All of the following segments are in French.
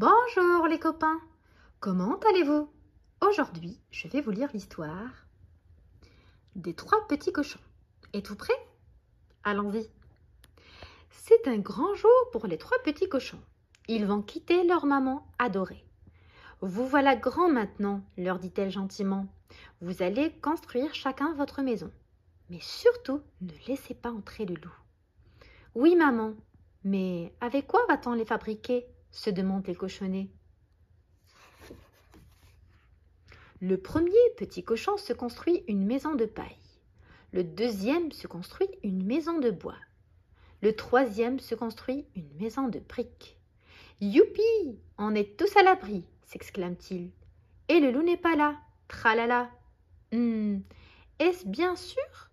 Bonjour les copains, comment allez-vous Aujourd'hui, je vais vous lire l'histoire des trois petits cochons. Êtes-vous prêts Allons-y. C'est un grand jour pour les trois petits cochons. Ils vont quitter leur maman adorée. Vous voilà grands maintenant, leur dit-elle gentiment. Vous allez construire chacun votre maison. Mais surtout, ne laissez pas entrer le loup. Oui, maman, mais avec quoi va-t-on les fabriquer se demandent les cochonnets. Le premier petit cochon se construit une maison de paille. Le deuxième se construit une maison de bois. Le troisième se construit une maison de briques. Youpi On est tous à l'abri s'exclame-t-il. Et le loup n'est pas là Tralala hum, Est-ce bien sûr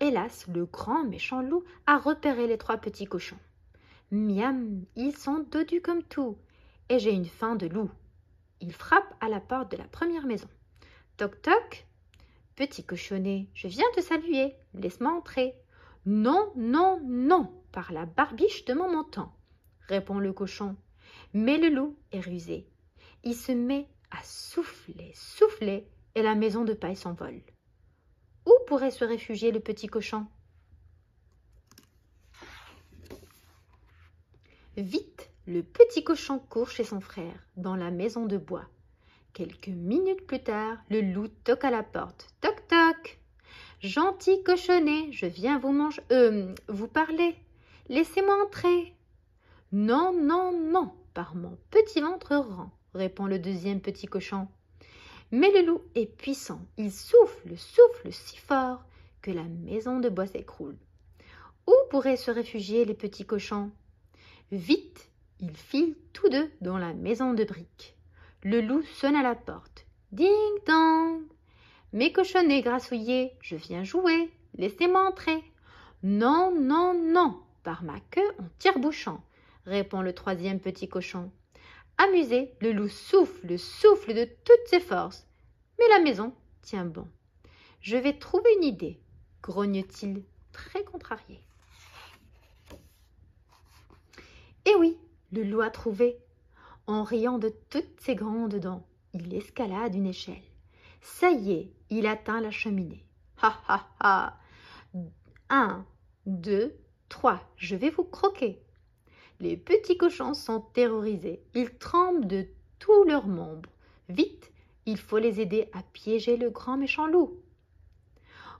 Hélas, le grand méchant loup a repéré les trois petits cochons. Miam, ils sont dodus comme tout, et j'ai une faim de loup. Il frappe à la porte de la première maison. Toc toc. Petit cochonnet, je viens te saluer, laisse-moi entrer. Non, non, non, par la barbiche de mon menton, répond le cochon. Mais le loup est rusé. Il se met à souffler, souffler, et la maison de paille s'envole. Où pourrait se réfugier le petit cochon Vite, le petit cochon court chez son frère, dans la maison de bois. Quelques minutes plus tard, le loup toque à la porte. Toc toc Gentil cochonnet, je viens vous manger. Euh, vous parler. Laissez-moi entrer. Non, non, non, par mon petit ventre rang, répond le deuxième petit cochon. Mais le loup est puissant, il souffle, souffle si fort que la maison de bois s'écroule. Où pourraient se réfugier les petits cochons Vite, ils filent tous deux dans la maison de briques. Le loup sonne à la porte. Ding dong. Mes cochonnets grassouillés, je viens jouer. Laissez-moi entrer. Non, non, non. Par ma queue, en tire » répond le troisième petit cochon. Amusé, le loup souffle, souffle de toutes ses forces. Mais la maison tient bon. Je vais trouver une idée, grogne-t-il, très contrarié. Le loup a trouvé. En riant de toutes ses grandes dents, il escalade une échelle. Ça y est, il atteint la cheminée. Ha ha ha Un, deux, trois, je vais vous croquer. Les petits cochons sont terrorisés. Ils tremblent de tous leurs membres. Vite, il faut les aider à piéger le grand méchant loup.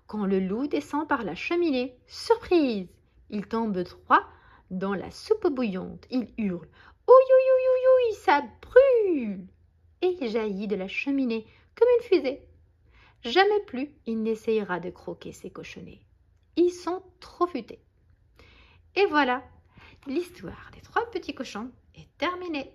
Quand le loup descend par la cheminée, surprise Il tombe droit dans la soupe bouillante. Il hurle oh, Oui, oui, ça brûle Et il jaillit de la cheminée comme une fusée. Jamais plus il n'essayera de croquer ses cochonnets. Ils sont trop futés. Et voilà, l'histoire des trois petits cochons est terminée.